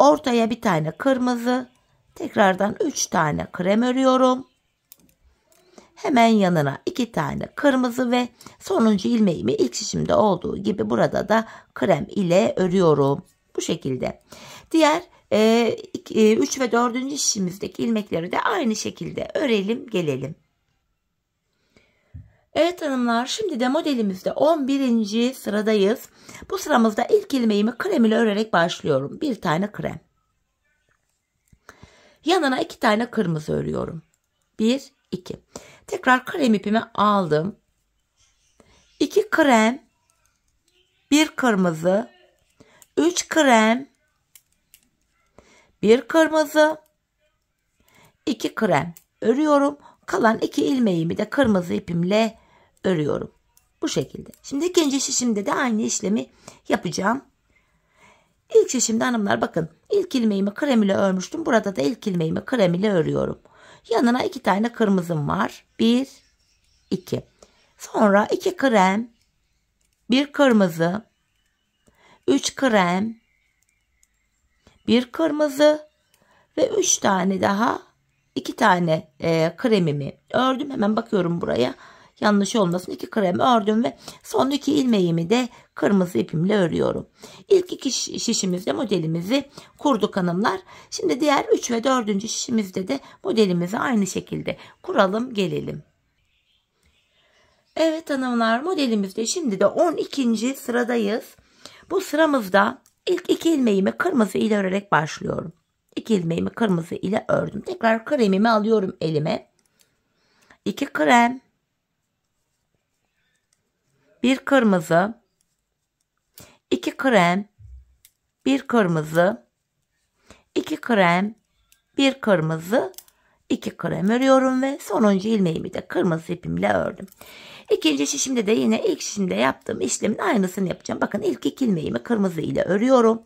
Ortaya bir tane kırmızı. Tekrardan 3 tane krem örüyorum. Hemen yanına 2 tane kırmızı ve sonuncu ilmeğimi ilk şişimde olduğu gibi burada da krem ile örüyorum. Bu şekilde. Diğer 3 e, e, ve 4. şişimizdeki ilmekleri de aynı şekilde örelim gelelim. Evet hanımlar şimdi de modelimizde 11. sıradayız. Bu sıramızda ilk ilmeğimi krem ile örerek başlıyorum. Bir tane krem. Yanına iki tane kırmızı örüyorum. Bir, iki. Tekrar krem ipimi aldım. İki krem, bir kırmızı, üç krem, bir kırmızı, iki krem örüyorum. Kalan iki ilmeğimi de kırmızı ipimle örüyorum. Bu şekilde. Şimdi ikinci şişimde de aynı işlemi yapacağım. İlk şişimde hanımlar bakın ilk ilmeğimi krem ile örmüştüm. Burada da ilk ilmeğimi krem ile örüyorum. Yanına iki tane kırmızım var. Bir, iki. Sonra iki krem, bir kırmızı, üç krem, bir kırmızı ve üç tane daha iki tane e, kremimi ördüm. Hemen bakıyorum buraya yanlış olmasın iki krem ördüm ve son iki ilmeğimi de kırmızı ipimle örüyorum. İlk iki şişimizde modelimizi kurduk hanımlar. Şimdi diğer 3 ve 4. şişimizde de modelimizi aynı şekilde kuralım gelelim. Evet hanımlar modelimizde şimdi de 12. sıradayız. Bu sıramızda ilk iki ilmeğimi kırmızı ile örerek başlıyorum. İki ilmeğimi kırmızı ile ördüm. Tekrar kremimi alıyorum elime. 2 krem bir kırmızı, iki krem, bir kırmızı, iki krem, bir kırmızı, iki krem örüyorum ve sonuncu ilmeğimi de kırmızı ipimle ördüm. İkinci şişimde de yine ilk şişimde yaptığım işlemin aynısını yapacağım. Bakın ilk iki ilmeğimi kırmızı ile örüyorum.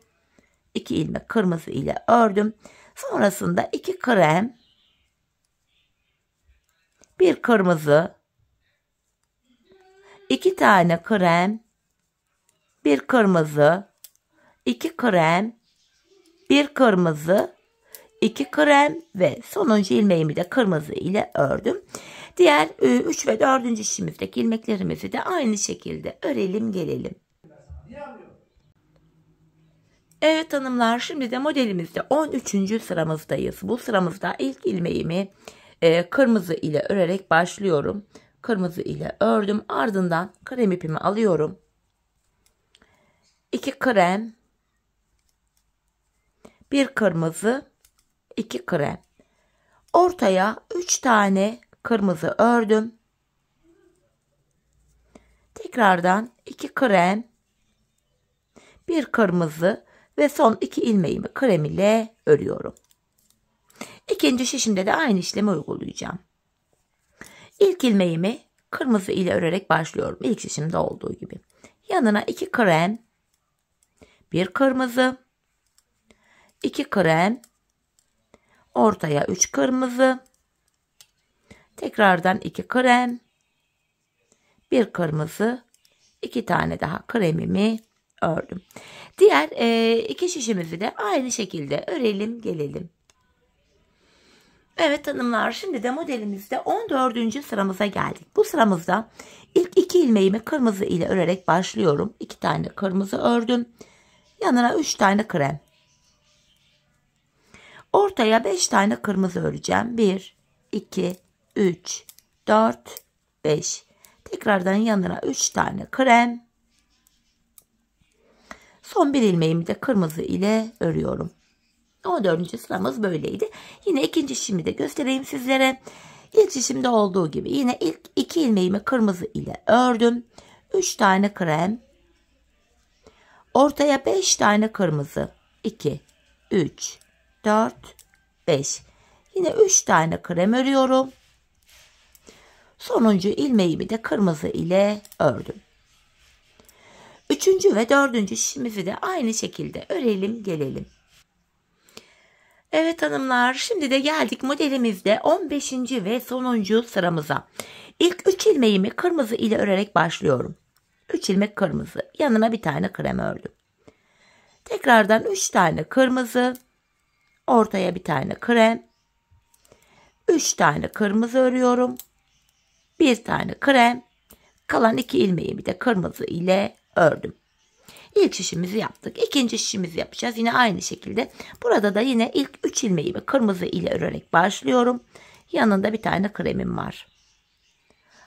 İki ilmek kırmızı ile ördüm. Sonrasında iki krem, bir kırmızı, 2 tane krem, bir kırmızı, 2 krem, bir kırmızı, 2 krem ve sonuncu ilmeğimi de kırmızı ile ördüm. Diğer 3 e, ve 4. işimizdeki ilmeklerimizi de aynı şekilde örelim gelelim. Evet hanımlar şimdi de modelimizde 13. sıramızdayız. Bu sıramızda ilk ilmeğimi e, kırmızı ile örerek başlıyorum kırmızı ile ördüm. Ardından krem ipimi alıyorum. 2 krem, 1 kırmızı, 2 krem. Ortaya 3 tane kırmızı ördüm. Tekrardan 2 krem, 1 kırmızı ve son 2 ilmeğimi krem ile örüyorum. İkinci şişimde de aynı işlemi uygulayacağım. İlk ilmeğimi kırmızı ile örerek başlıyorum. İlk şişimde olduğu gibi. Yanına iki krem, bir kırmızı, iki krem, ortaya üç kırmızı, tekrardan iki krem, bir kırmızı, iki tane daha kremimi ördüm. Diğer e, iki şişimizi de aynı şekilde örelim gelelim. Evet hanımlar şimdi de modelimizde 14. sıramıza geldik. Bu sıramızda ilk iki ilmeğimi kırmızı ile örerek başlıyorum. 2 tane kırmızı ördüm. Yanına 3 tane krem. Ortaya 5 tane kırmızı öreceğim. 1, 2, 3, 4, 5. Tekrardan yanına 3 tane krem. Son bir ilmeğimi de kırmızı ile örüyorum. 14. sıramız böyleydi. Yine ikinci işimi de göstereyim sizlere. İlk işimde olduğu gibi yine ilk iki ilmeğimi kırmızı ile ördüm. 3 tane krem. Ortaya 5 tane kırmızı. 2, 3, 4, 5. Yine 3 tane krem örüyorum. Sonuncu ilmeğimi de kırmızı ile ördüm. Üçüncü ve dördüncü şişimizi de aynı şekilde örelim gelelim. Evet hanımlar şimdi de geldik modelimizde 15. ve sonuncu sıramıza. İlk 3 ilmeğimi kırmızı ile örerek başlıyorum. 3 ilmek kırmızı yanına bir tane krem ördüm. Tekrardan 3 tane kırmızı ortaya bir tane krem 3 tane kırmızı örüyorum. 1 tane krem kalan 2 bir de kırmızı ile ördüm. İlk şişimizi yaptık. İkinci şişimizi yapacağız. Yine aynı şekilde. Burada da yine ilk 3 ilmeği kırmızı ile örerek başlıyorum. Yanında bir tane kremim var.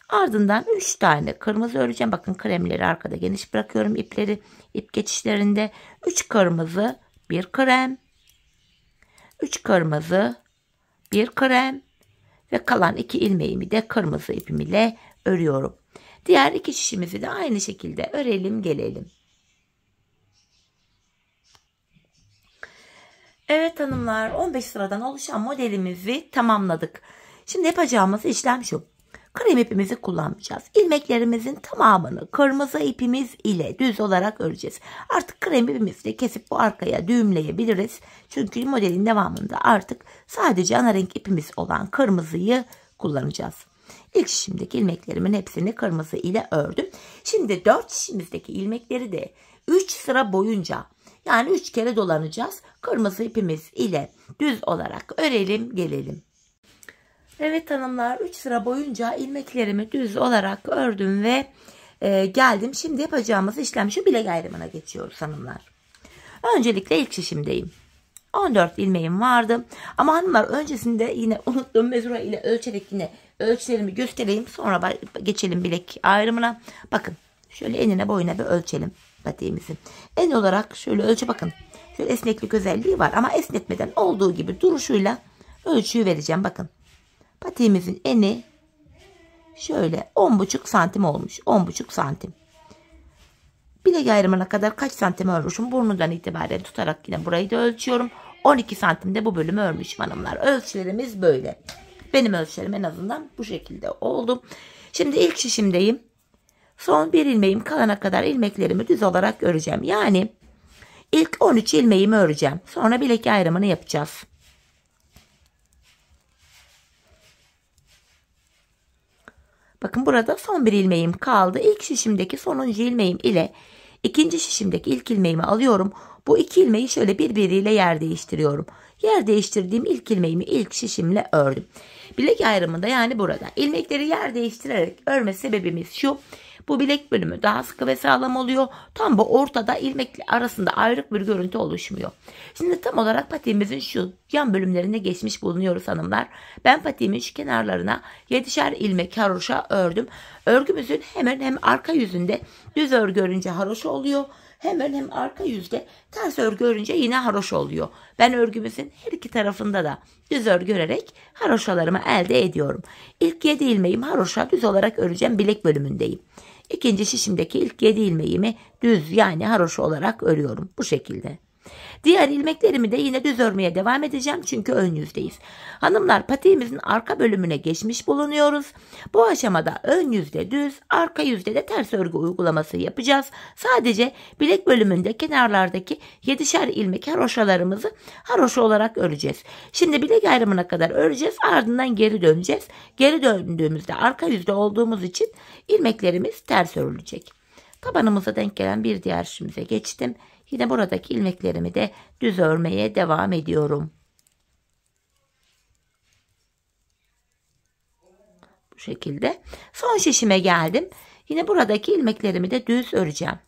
Ardından 3 tane kırmızı öreceğim. Bakın kremleri arkada geniş bırakıyorum ipleri. ip geçişlerinde 3 kırmızı, bir krem. 3 kırmızı, bir krem ve kalan 2 ilmeğimi de kırmızı ipim ile örüyorum. Diğer iki şişimizi de aynı şekilde örelim gelelim. Evet hanımlar 15 sıradan oluşan modelimizi tamamladık. Şimdi yapacağımız işlem şu. Krem ipimizi kullanmayacağız. İlmeklerimizin tamamını kırmızı ipimiz ile düz olarak öreceğiz. Artık krem ipimizi kesip bu arkaya düğümleyebiliriz. Çünkü modelin devamında artık sadece ana renk ipimiz olan kırmızıyı kullanacağız. İlk şimdiki ilmeklerimin hepsini kırmızı ile ördüm. Şimdi 4 şişimizdeki ilmekleri de 3 sıra boyunca yani 3 kere dolanacağız. Kırmızı ipimiz ile düz olarak örelim gelelim. Evet hanımlar 3 sıra boyunca ilmeklerimi düz olarak ördüm ve e, geldim. Şimdi yapacağımız işlem şu bilek ayrımına geçiyoruz hanımlar. Öncelikle ilk şişimdeyim. 14 ilmeğim vardı. Ama hanımlar öncesinde yine unuttuğum mezura ile ölçerek yine ölçülerimi göstereyim. Sonra geçelim bilek ayrımına. Bakın şöyle enine boyuna bir ölçelim patiğimizin. En olarak şöyle ölçü bakın. Şöyle esneklik özelliği var ama esnetmeden olduğu gibi duruşuyla ölçüyü vereceğim. Bakın patiğimizin eni şöyle 10,5 santim olmuş. 10,5 santim. Bilek ayrımına kadar kaç santim örmüşüm? Burnundan itibaren tutarak yine burayı da ölçüyorum. 12 santim de bu bölümü örmüşüm hanımlar. Ölçülerimiz böyle. Benim ölçülerim en azından bu şekilde oldu. Şimdi ilk şişimdeyim. Son bir ilmeğim kalana kadar ilmeklerimi düz olarak öreceğim. Yani ilk 13 ilmeğimi öreceğim. Sonra bilek ayrımını yapacağız. Bakın burada son bir ilmeğim kaldı. İlk şişimdeki sonuncu ilmeğim ile ikinci şişimdeki ilk ilmeğimi alıyorum. Bu iki ilmeği şöyle birbiriyle yer değiştiriyorum. Yer değiştirdiğim ilk ilmeğimi ilk şişimle ördüm. Bilek ayrımında yani burada. ilmekleri yer değiştirerek örme sebebimiz şu. Bu bilek bölümü daha sıkı ve sağlam oluyor. Tam bu ortada ilmekli arasında ayrık bir görüntü oluşmuyor. Şimdi tam olarak patiğimizin şu yan bölümlerine geçmiş bulunuyoruz hanımlar. Ben patiğimin şu kenarlarına 7'şer ilmek haroşa ördüm. Örgümüzün hemen hem arka yüzünde düz örgü örünce haroşa oluyor hemen hem arka yüzde ters örgü örünce yine haroş oluyor. Ben örgümüzün her iki tarafında da düz örgü örerek haroşalarımı elde ediyorum. İlk 7 ilmeğim haroşa düz olarak öreceğim bilek bölümündeyim. İkinci şişimdeki ilk yedi ilmeğimi düz yani haroşa olarak örüyorum. Bu şekilde. Diğer ilmeklerimi de yine düz örmeye devam edeceğim çünkü ön yüzdeyiz. Hanımlar patiğimizin arka bölümüne geçmiş bulunuyoruz. Bu aşamada ön yüzde düz, arka yüzde de ters örgü uygulaması yapacağız. Sadece bilek bölümünde kenarlardaki 7'şer ilmek haroşalarımızı haroşa olarak öreceğiz. Şimdi bilek ayrımına kadar öreceğiz ardından geri döneceğiz. Geri döndüğümüzde arka yüzde olduğumuz için ilmeklerimiz ters örülecek. Tabanımıza denk gelen bir diğer işimize geçtim. Yine buradaki ilmeklerimi de düz örmeye devam ediyorum. Bu şekilde. Son şişime geldim. Yine buradaki ilmeklerimi de düz öreceğim.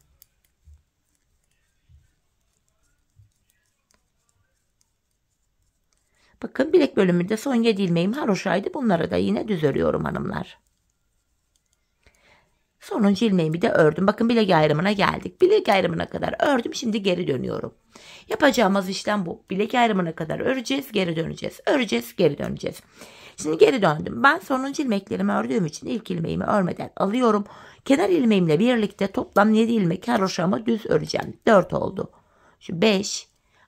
Bakın bilek bölümünde son 7 ilmeğim haroşaydı. Bunları da yine düz örüyorum hanımlar. Sonuncu ilmeğimi de ördüm. Bakın bilek ayrımına geldik. Bilek ayrımına kadar ördüm. Şimdi geri dönüyorum. Yapacağımız işlem bu. Bilek ayrımına kadar öreceğiz, geri döneceğiz. Öreceğiz, geri döneceğiz. Şimdi geri döndüm. Ben sonuncu ilmeklerimi ördüğüm için ilk ilmeğimi örmeden alıyorum. Kenar ilmeğimle birlikte toplam 7 ilmek haroşamı düz öreceğim. 4 oldu. Şu 5,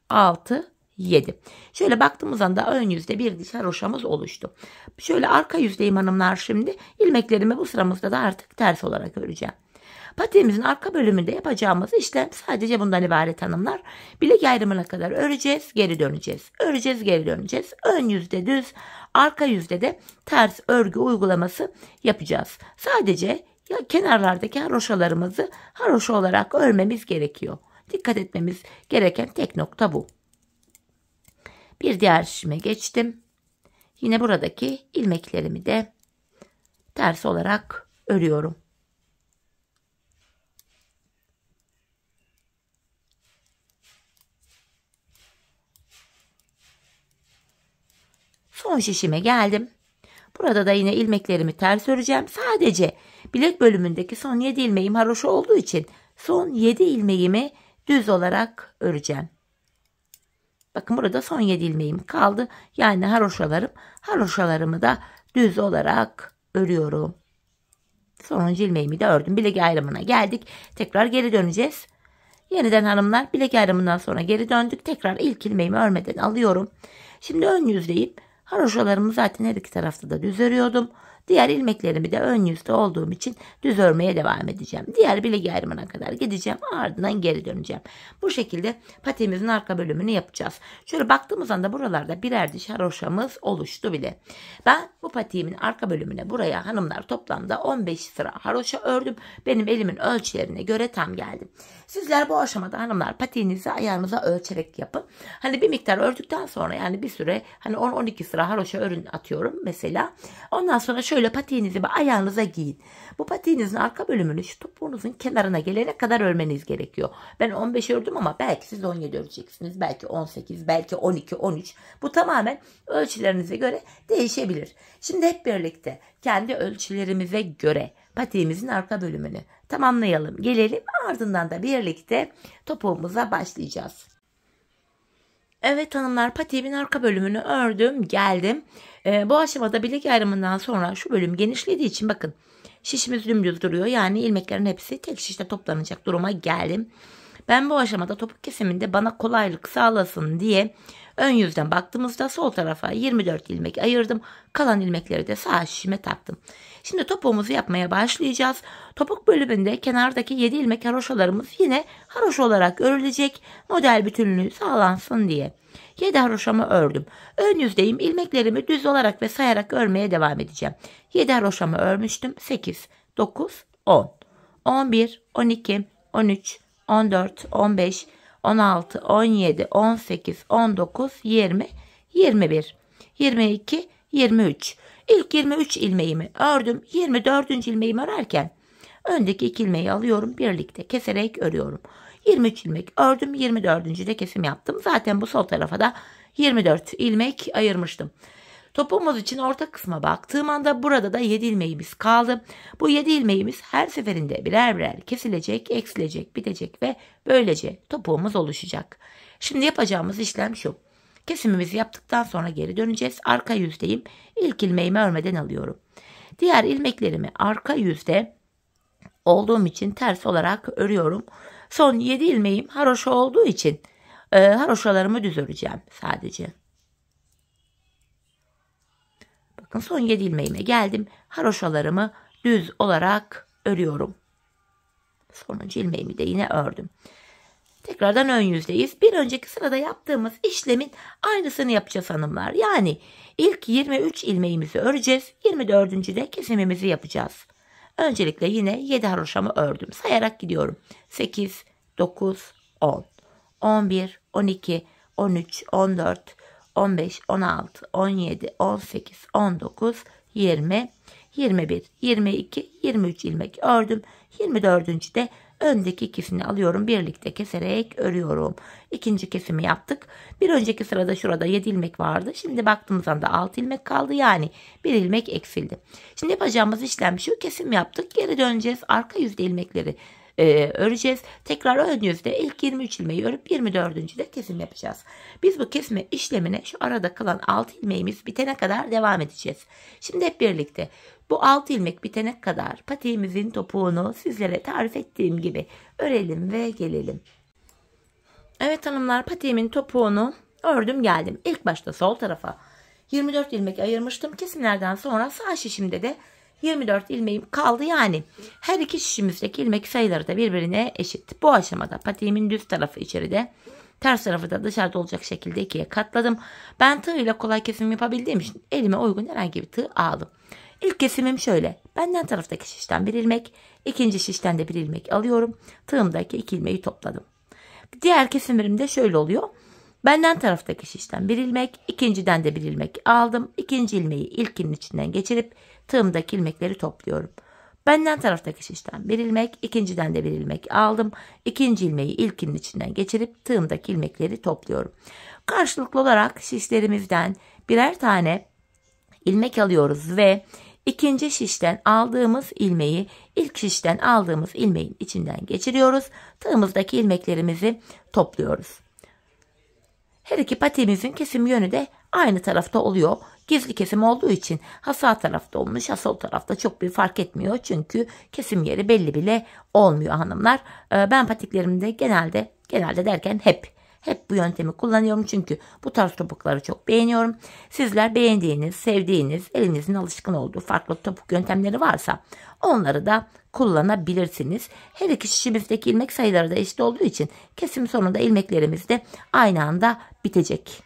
6, 7. Şöyle baktığımızda da ön yüzde bir diş haroşamız oluştu. Şöyle arka yüzdeyim hanımlar şimdi. ilmeklerimi bu sıramızda da artık ters olarak öreceğim. Patiğimizin arka bölümünde yapacağımız işlem sadece bundan ibaret hanımlar. Bilek ayrımına kadar öreceğiz, geri döneceğiz. Öreceğiz, geri döneceğiz. Ön yüzde düz, arka yüzde de ters örgü uygulaması yapacağız. Sadece ya kenarlardaki haroşalarımızı haroşa olarak örmemiz gerekiyor. Dikkat etmemiz gereken tek nokta bu. Bir diğer şişime geçtim. Yine buradaki ilmeklerimi de ters olarak örüyorum. Son şişime geldim. Burada da yine ilmeklerimi ters öreceğim. Sadece bilek bölümündeki son 7 ilmeğim haroşa olduğu için son 7 ilmeğimi düz olarak öreceğim. Bakın burada son 7 ilmeğim kaldı. Yani haroşalarım. Haroşalarımı da düz olarak örüyorum. Sonuncu ilmeğimi de ördüm. Bilek ayrımına geldik. Tekrar geri döneceğiz. Yeniden hanımlar bilek ayrımından sonra geri döndük. Tekrar ilk ilmeğimi örmeden alıyorum. Şimdi ön yüzleyip haroşalarımı zaten her iki tarafta da düz örüyordum. Diğer ilmeklerimi de ön yüzde olduğum için düz örmeye devam edeceğim. Diğer bileği ayrımına kadar gideceğim. Ardından geri döneceğim. Bu şekilde patemizin arka bölümünü yapacağız. Şöyle baktığımız anda buralarda birer diş haroşamız oluştu bile. Ben bu patiğimin arka bölümüne buraya hanımlar toplamda 15 sıra haroşa ördüm. Benim elimin ölçülerine göre tam geldim. Sizler bu aşamada hanımlar patiğinizi ayağınıza ölçerek yapın. Hani bir miktar ördükten sonra yani bir süre hani 10-12 sıra haroşa örün atıyorum mesela. Ondan sonra şöyle Şöyle patiğinizi ayağınıza giyin. Bu patiğinizin arka bölümünü şu topuğunuzun kenarına gelene kadar örmeniz gerekiyor. Ben 15 ördüm ama belki siz 17 öreceksiniz. Belki 18, belki 12, 13. Bu tamamen ölçülerinize göre değişebilir. Şimdi hep birlikte kendi ölçülerimize göre patiğimizin arka bölümünü tamamlayalım. Gelelim ardından da birlikte topuğumuza başlayacağız. Evet hanımlar patiğimin arka bölümünü ördüm geldim. E, bu aşamada bilek ayrımından sonra şu bölüm genişlediği için bakın şişimiz dümdüz duruyor. Yani ilmeklerin hepsi tek şişte toplanacak duruma geldim. Ben bu aşamada topuk kesiminde bana kolaylık sağlasın diye ön yüzden baktığımızda sol tarafa 24 ilmek ayırdım. Kalan ilmekleri de sağ şişime taktım. Şimdi topuğumuzu yapmaya başlayacağız. Topuk bölümünde kenardaki 7 ilmek haroşalarımız yine haroş olarak örülecek. Model bütünlüğü sağlansın diye. 7 haroşamı ördüm. Ön yüzdeyim ilmeklerimi düz olarak ve sayarak örmeye devam edeceğim. 7 haroşamı örmüştüm. 8, 9, 10, 11, 12, 13, 14, 15, 16, 17, 18, 19, 20, 21, 22, 23. İlk 23 ilmeğimi ördüm. 24. ilmeğimi örerken öndeki iki ilmeği alıyorum birlikte keserek örüyorum. 23 ilmek ördüm. 24. de kesim yaptım. Zaten bu sol tarafa da 24 ilmek ayırmıştım. Topumuz için orta kısma baktığım anda burada da 7 ilmeğimiz kaldı. Bu 7 ilmeğimiz her seferinde birer birer kesilecek, eksilecek, bitecek ve böylece topuğumuz oluşacak. Şimdi yapacağımız işlem şu. Kesimimizi yaptıktan sonra geri döneceğiz. Arka yüzdeyim. İlk ilmeğimi örmeden alıyorum. Diğer ilmeklerimi arka yüzde olduğum için ters olarak örüyorum. Son 7 ilmeğim haroşa olduğu için e, haroşalarımı düz öreceğim sadece. Bakın son 7 ilmeğime geldim. Haroşalarımı düz olarak örüyorum. Sonuncu ilmeğimi de yine ördüm. Tekrardan ön yüzdeyiz. Bir önceki sırada yaptığımız işlemin aynısını yapacağız hanımlar. Yani ilk 23 ilmeğimizi öreceğiz. 24. de kesimimizi yapacağız. Öncelikle yine 7 haroşamı ördüm. Sayarak gidiyorum. 8, 9, 10, 11, 12, 13, 14, 15, 16, 17, 18, 19, 20, 21, 22, 23 ilmek ördüm. 24. de öndeki ikisini alıyorum. Birlikte keserek örüyorum. İkinci kesimi yaptık. Bir önceki sırada şurada 7 ilmek vardı. Şimdi baktığımızda anda 6 ilmek kaldı. Yani 1 ilmek eksildi. Şimdi yapacağımız işlem şu. Kesim yaptık. Geri döneceğiz. Arka yüzde ilmekleri e, öreceğiz. Tekrar ön yüzde ilk 23 ilmeği örüp 24. de kesim yapacağız. Biz bu kesme işlemine şu arada kalan 6 ilmeğimiz bitene kadar devam edeceğiz. Şimdi hep birlikte bu 6 ilmek bitene kadar patiğimizin topuğunu sizlere tarif ettiğim gibi örelim ve gelelim. Evet hanımlar patiğimin topuğunu ördüm geldim. İlk başta sol tarafa 24 ilmek ayırmıştım. Kesimlerden sonra sağ şişimde de 24 ilmeğim kaldı yani her iki şişimizdeki ilmek sayıları da birbirine eşit. Bu aşamada patiğimin düz tarafı içeride ters tarafı da dışarıda olacak şekilde ikiye katladım. Ben tığ ile kolay kesim yapabildiğim için elime uygun herhangi bir tığ aldım. İlk kesimim şöyle. Benden taraftaki şişten bir ilmek, ikinci şişten de bir ilmek alıyorum. Tığımdaki iki ilmeği topladım. Diğer kesimlerim de şöyle oluyor. Benden taraftaki şişten bir ilmek, ikinciden de bir ilmek aldım. İkinci ilmeği ilkinin içinden geçirip tığımdaki ilmekleri topluyorum. Benden taraftaki şişten bir ilmek, ikinciden de bir ilmek aldım. İkinci ilmeği ilkinin içinden geçirip tığımdaki ilmekleri topluyorum. Karşılıklı olarak şişlerimizden birer tane ilmek alıyoruz ve ikinci şişten aldığımız ilmeği ilk şişten aldığımız ilmeğin içinden geçiriyoruz. Tığımızdaki ilmeklerimizi topluyoruz. Her iki patimizin kesim yönü de aynı tarafta oluyor. Gizli kesim olduğu için ha sağ tarafta olmuş ha sol tarafta çok bir fark etmiyor. Çünkü kesim yeri belli bile olmuyor hanımlar. Ee, ben patiklerimde genelde genelde derken hep hep bu yöntemi kullanıyorum çünkü bu tarz topukları çok beğeniyorum. Sizler beğendiğiniz, sevdiğiniz, elinizin alışkın olduğu farklı topuk yöntemleri varsa onları da kullanabilirsiniz. Her iki şişimizdeki ilmek sayıları da eşit olduğu için kesim sonunda ilmeklerimiz de aynı anda bitecek.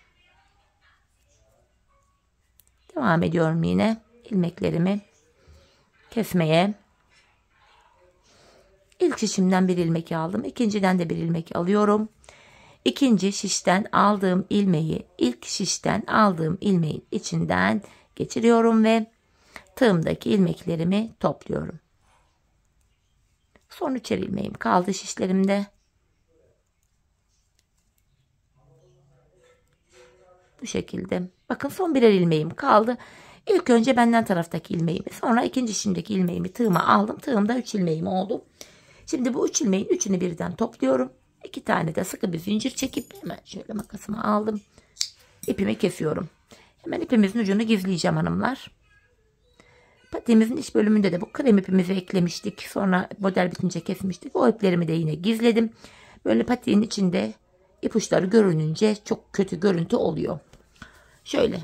Devam ediyorum yine ilmeklerimi kesmeye. İlk şişimden bir ilmek aldım. ikinciden de bir ilmek alıyorum. İkinci şişten aldığım ilmeği ilk şişten aldığım ilmeğin içinden geçiriyorum ve tığımdaki ilmeklerimi topluyorum. Son üç ilmeğim kaldı şişlerimde. Bu şekilde. Bakın son birer ilmeğim kaldı. İlk önce benden taraftaki ilmeğimi sonra ikinci şimdiki ilmeğimi tığıma aldım. Tığımda 3 ilmeğim oldu. Şimdi bu 3 ilmeğin üçünü birden topluyorum. 2 tane de sıkı bir zincir çekip hemen şöyle makasımı aldım. İpimi kesiyorum. Hemen ipimizin ucunu gizleyeceğim hanımlar. Patiğimizin iç bölümünde de bu krem ipimizi eklemiştik. Sonra model bitince kesmiştik. O iplerimi de yine gizledim. Böyle patiğin içinde ipuçları görününce çok kötü görüntü oluyor. Şöyle.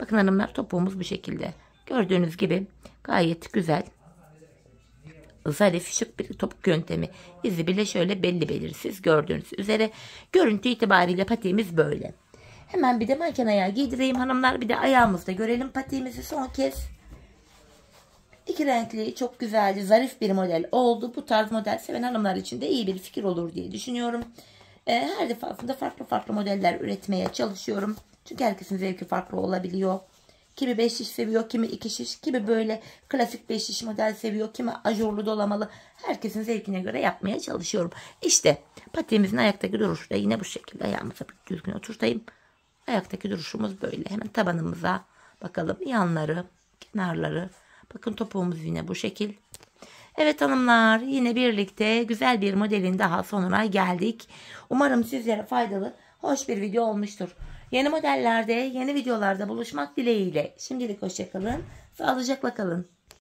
Bakın hanımlar topuğumuz bu şekilde. Gördüğünüz gibi gayet güzel. Zarif şık bir topuk yöntemi. İzi bile şöyle belli belirsiz gördüğünüz üzere. Görüntü itibariyle patiğimiz böyle. Hemen bir de makine ayağı giydireyim hanımlar. Bir de ayağımızda görelim patiğimizi son kez. İki renkli çok güzeldi zarif bir model oldu. Bu tarz model seven hanımlar için de iyi bir fikir olur diye düşünüyorum. E, her defasında farklı farklı modeller üretmeye çalışıyorum. Çünkü herkesin zevki farklı olabiliyor. Kimi 5 şiş seviyor, kimi 2 şiş, kimi böyle klasik 5 şiş model seviyor, kimi ajurlu dolamalı. Herkesin zevkine göre yapmaya çalışıyorum. İşte patiğimizin ayaktaki duruşu da yine bu şekilde ayağımızı düzgün oturtayım. Ayaktaki duruşumuz böyle. Hemen tabanımıza bakalım. Yanları, kenarları, Bakın topuğumuz yine bu şekil. Evet hanımlar yine birlikte güzel bir modelin daha sonuna geldik. Umarım sizlere faydalı, hoş bir video olmuştur. Yeni modellerde, yeni videolarda buluşmak dileğiyle. Şimdilik hoşçakalın, sağlıcakla kalın.